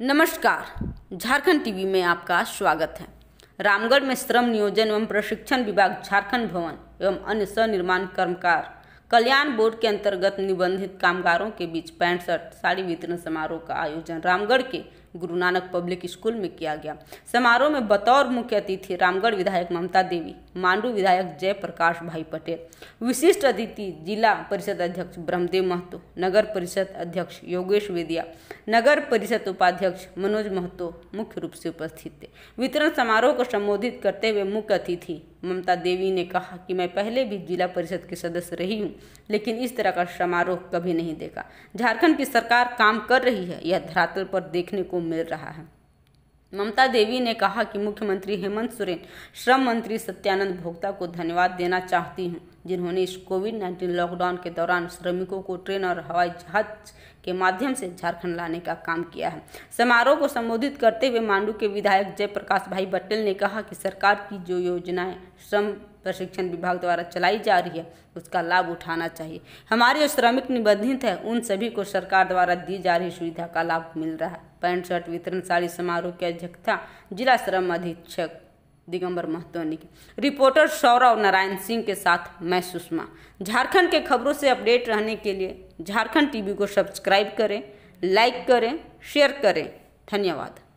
नमस्कार झारखंड टीवी में आपका स्वागत है रामगढ़ में श्रम नियोजन एवं प्रशिक्षण विभाग झारखंड भवन एवं अन्य सनिर्माण कर्मकार कल्याण बोर्ड के अंतर्गत निबंधित कामगारों के बीच पैंट शर्ट साड़ी वितरण समारोह का आयोजन रामगढ़ के गुरु नानक पब्लिक स्कूल में किया गया समारोह में बतौर मुख्य अतिथि रामगढ़ विधायक ममता देवी मांडू विधायक जय प्रकाश भाई पटेल विशिष्ट अतिथि जिला परिषद अध्यक्ष ब्रह्मदेव महतो नगर परिषद अध्यक्ष योगेश वेदिया नगर परिषद उपाध्यक्ष मनोज महतो मुख्य रूप से उपस्थित थे वितरण समारोह को संबोधित करते हुए मुख्य अतिथि ममता देवी ने कहा कि मैं पहले भी जिला परिषद के सदस्य रही हूँ लेकिन इस तरह का समारोह कभी नहीं देखा झारखंड की सरकार काम कर रही है यह धरातल पर देखने को मिल रहा है ममता देवी ने कहा कि मुख्यमंत्री हेमंत सोरेन श्रम मंत्री सत्यानंद भोक्ता को धन्यवाद देना चाहती हूँ जिन्होंने इस कोविड नाइन्टीन लॉकडाउन के दौरान श्रमिकों को ट्रेन और हवाई जहाज के माध्यम से झारखंड लाने का काम किया है समारोह को संबोधित करते हुए मांडू के विधायक जयप्रकाश भाई बटेल ने कहा कि सरकार की जो योजनाएं श्रम प्रशिक्षण विभाग द्वारा चलाई जा रही है उसका लाभ उठाना चाहिए हमारे जो श्रमिक निबंधित हैं उन सभी को सरकार द्वारा दी जा रही सुविधा का लाभ मिल रहा है पैंट शर्ट वितरण साड़ी समारोह की अध्यक्षता जिला श्रम अधीक्षक दिगंबर महतोनी की रिपोर्टर सौरव नारायण सिंह के साथ मैं सुषमा झारखंड के खबरों से अपडेट रहने के लिए झारखंड टीवी को सब्सक्राइब करें लाइक करें शेयर करें धन्यवाद